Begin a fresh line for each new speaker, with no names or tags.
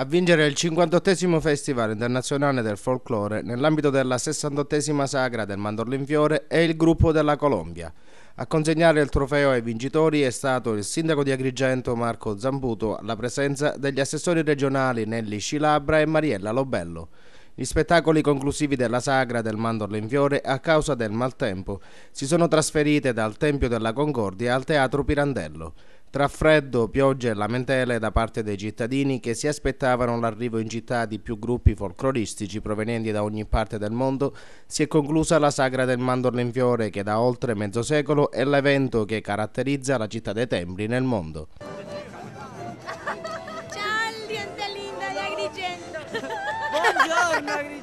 a vincere il 58 Festival Internazionale del Folklore nell'ambito della 68 Sagra del Fiore è il gruppo della Colombia. A consegnare il trofeo ai vincitori è stato il sindaco di Agrigento Marco Zambuto alla presenza degli assessori regionali Nelli Scilabra e Mariella Lobello. Gli spettacoli conclusivi della sagra del mandorlo in fiore a causa del maltempo si sono trasferite dal Tempio della Concordia al Teatro Pirandello. Tra freddo, piogge e lamentele da parte dei cittadini che si aspettavano l'arrivo in città di più gruppi folcloristici provenienti da ogni parte del mondo, si è conclusa la sagra del mandorlo in fiore che da oltre mezzo secolo è l'evento che caratterizza la città dei templi nel mondo.
Ciao,
linda di Agrigento! Buongiorno Agrigento!